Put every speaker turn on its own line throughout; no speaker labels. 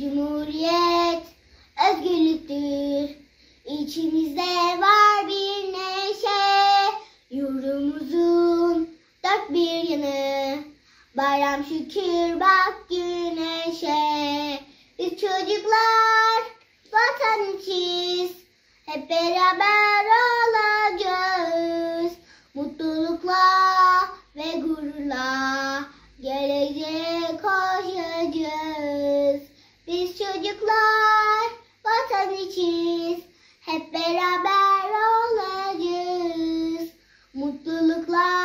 Cumhuriyet özgürlüktür. İçimizde var bir neşe. Yurdumuzun dört bir yanı. Bayram şükür bak güneşe. Biz çocuklar vatan için hep beraber ol. çocuklar vatan içiz. Hep beraber olacağız. Mutlulukla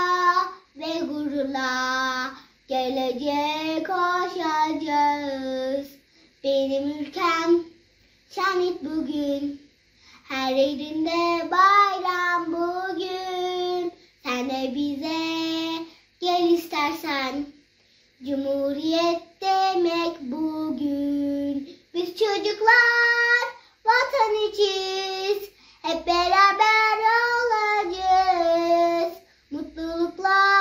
ve gururla geleceğe koşacağız. Benim ülkem şenlik bugün. Her yerinde bayram bugün. Sen de bize gel istersen. Cumhuriyet demek bugün. Çocuklar vatan içiz. Hep beraber olacağız. Mutlulukla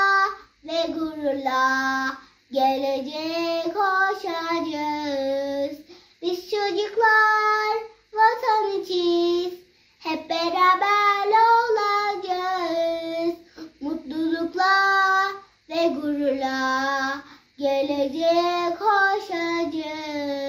ve gururla gelecek koşacağız. Biz çocuklar vatan içiz. Hep beraber olacağız. Mutlulukla ve gururla gelecek koşacağız.